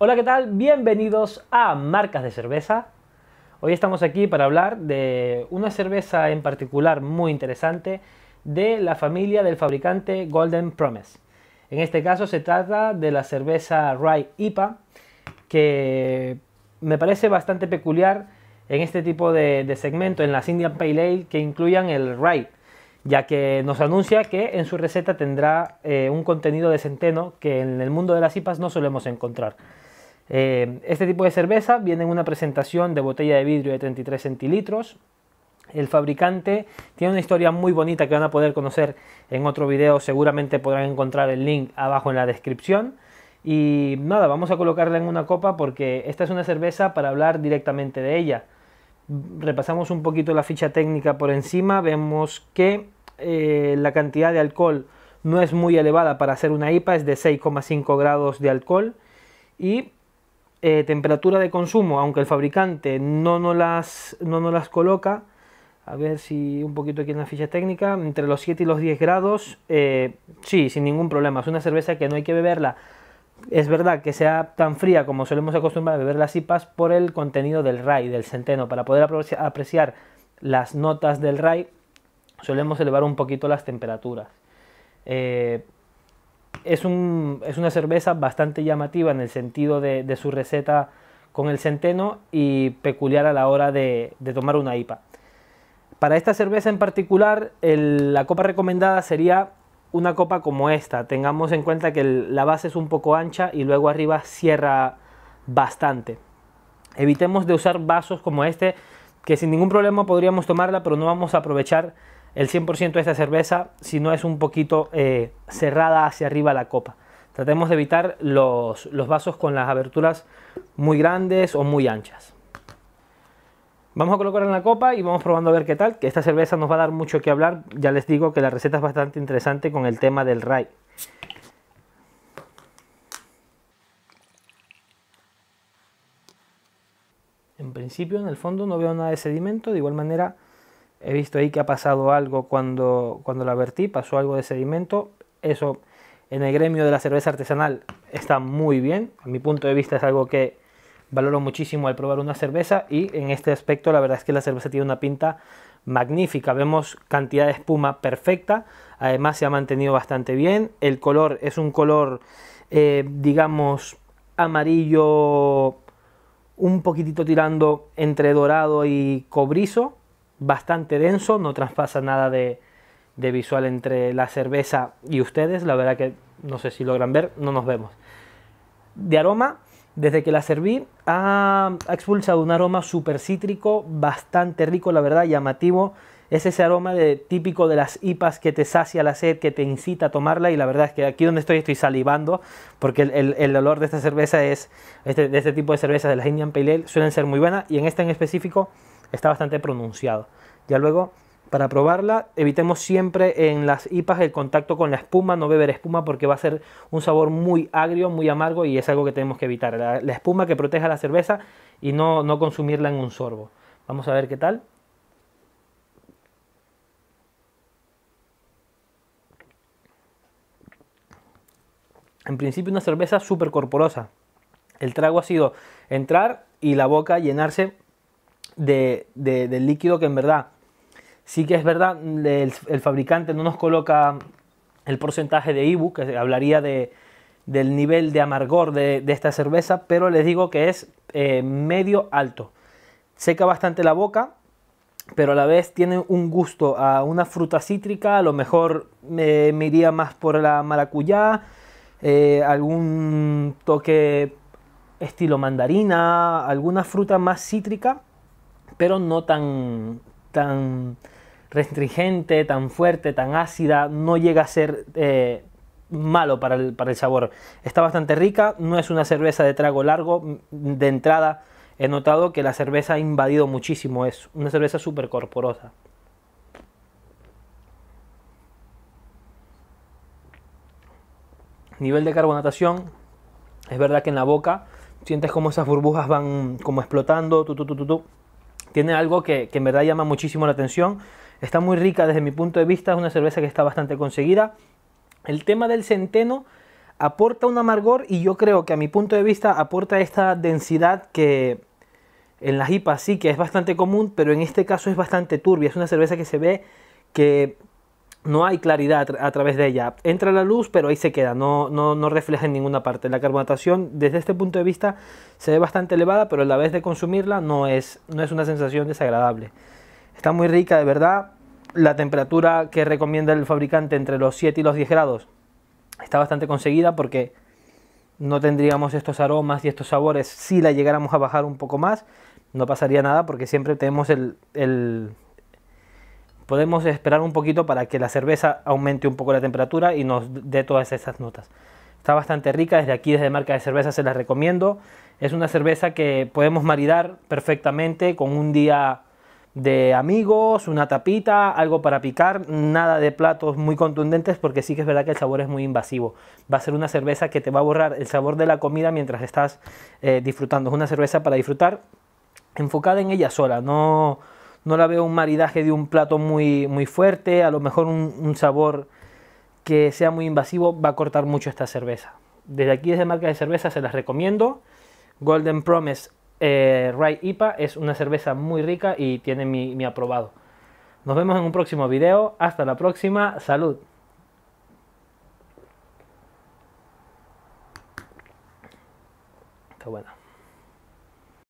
Hola, ¿qué tal? Bienvenidos a Marcas de Cerveza. Hoy estamos aquí para hablar de una cerveza en particular muy interesante de la familia del fabricante Golden Promise. En este caso se trata de la cerveza Rye IPA, que me parece bastante peculiar en este tipo de, segmento, en las Indian Pale Ale, que incluyan el Rye, ya que nos anuncia que en su receta tendrá eh, un contenido de centeno que en el mundo de las IPAs no solemos encontrar. Eh, este tipo de cerveza viene en una presentación de botella de vidrio de 33 centilitros. El fabricante tiene una historia muy bonita que van a poder conocer en otro video. Seguramente podrán encontrar el link abajo en la descripción. Y nada, vamos a colocarla en una copa porque esta es una cerveza para hablar directamente de ella. Repasamos un poquito la ficha técnica por encima. Vemos que eh, la cantidad de alcohol no es muy elevada para hacer una IPA, es de 6,5 grados de alcohol. Y eh, temperatura de consumo, aunque el fabricante no nos las, no las coloca, a ver si un poquito aquí en la ficha técnica, entre los 7 y los 10 grados, eh, sí, sin ningún problema, es una cerveza que no hay que beberla. Es verdad que sea tan fría como solemos acostumbrar a beber las IPAs por el contenido del RAI, del centeno. Para poder apreciar las notas del RAI, solemos elevar un poquito las temperaturas. Eh, es, una cerveza bastante llamativa en el sentido de, su receta con el centeno y peculiar a la hora de, tomar una IPA. Para esta cerveza en particular, la copa recomendada sería una copa como esta. Tengamos en cuenta que la base es un poco ancha y luego arriba cierra bastante. Evitemos de usar vasos como este, que sin ningún problema podríamos tomarla, pero no vamos a aprovechar el 100% de esta cerveza si no es un poquito eh, cerrada hacia arriba la copa. Tratemos de evitar los, los vasos con las aberturas muy grandes o muy anchas. Vamos a colocar en la copa y vamos probando a ver qué tal, que esta cerveza nos va a dar mucho que hablar. Ya les digo que la receta es bastante interesante con el tema del ray. En principio, en el fondo no veo nada de sedimento, de igual manera he visto ahí que ha pasado algo cuando, cuando la vertí, pasó algo de sedimento. Eso en el gremio de la cerveza artesanal está muy bien. A mi punto de vista es algo que valoro muchísimo al probar una cerveza y en este aspecto la verdad es que la cerveza tiene una pinta magnífica. Vemos cantidad de espuma perfecta, además se ha mantenido bastante bien. El color es un color, eh, digamos, amarillo un poquitito tirando entre dorado y cobrizo bastante denso, no traspasa nada de, visual entre la cerveza y ustedes, la verdad que no sé si logran ver, no nos vemos. De aroma, desde que la serví, ha, expulsado un aroma súper cítrico, bastante rico, la verdad, llamativo. Es ese aroma de, típico de las IPAs que te sacia la sed, que te incita a tomarla. Y la verdad es que aquí donde estoy estoy salivando, porque el, olor de esta cerveza es, este, de este tipo de cerveza, de las Indian Pale Ale, suelen ser muy buenas. Y en esta en específico, está bastante pronunciado. Ya luego, para probarla, evitemos siempre en las IPAs el contacto con la espuma, no beber espuma porque va a ser un sabor muy agrio, muy amargo y es algo que tenemos que evitar. La, espuma que proteja la cerveza y no, no consumirla en un sorbo. Vamos a ver qué tal. En principio una cerveza súper corporosa. El trago ha sido entrar y la boca llenarse del líquido que en verdad sí que es verdad, el, fabricante no nos coloca el porcentaje de IBU, que hablaría del nivel de amargor de, esta cerveza, pero les digo que es eh, medio alto. Seca bastante la boca, pero a la vez tiene un gusto a una fruta cítrica, a lo mejor me iría más por la maracuyá, eh, algún toque estilo mandarina, alguna fruta más cítrica, pero no tan, tan restringente, tan fuerte, tan ácida, no llega a ser eh, malo para el, para el sabor. Está bastante rica, no es una cerveza de trago largo, mm, de entrada he notado que la cerveza ha invadido muchísimo, es una cerveza súper corporosa. Nivel de carbonatación, es verdad que en la boca sientes como esas burbujas van como explotando, tu, tu, tu, tiene algo que, en verdad llama muchísimo la atención. Está muy rica desde mi punto de vista, es una cerveza que está bastante conseguida. El tema del centeno aporta un amargor y yo creo que a mi punto de vista aporta esta densidad que en las IPAs sí que es bastante común, pero en este caso es bastante turbia. Es una cerveza que se ve que no hay claridad a través de ella. Entra la luz, pero ahí se queda, no, no, refleja en ninguna parte. La carbonatación, desde este punto de vista, se ve bastante elevada, pero a la vez de consumirla no es, no es una sensación desagradable. Está muy rica, de verdad. La temperatura que recomienda el fabricante entre los 7 y los 10 grados está bastante conseguida porque no tendríamos estos aromas y estos sabores si la llegáramos a bajar un poco más. No pasaría nada porque siempre tenemos el podemos esperar un poquito para que la cerveza aumente un poco la temperatura y nos dé todas esas notas. Está bastante rica, desde aquí, desde marca de cerveza, se las recomiendo. Es una cerveza que podemos maridar perfectamente con un día de amigos, una tapita, algo para picar, nada de platos muy contundentes porque sí que es verdad que el sabor es muy invasivo. Va a ser una cerveza que te va a borrar el sabor de la comida mientras estás eh, disfrutando. Es una cerveza para disfrutar enfocada en ella sola, no no la veo un maridaje de un plato muy, muy fuerte, a lo mejor un, sabor que sea muy invasivo va a cortar mucho esta cerveza. Desde aquí, desde marca de cerveza, se las recomiendo. Golden Promise eh, Rye IPA es una cerveza muy rica y tiene mi, aprobado. Nos vemos en un próximo video. Hasta la próxima. Salud. Qué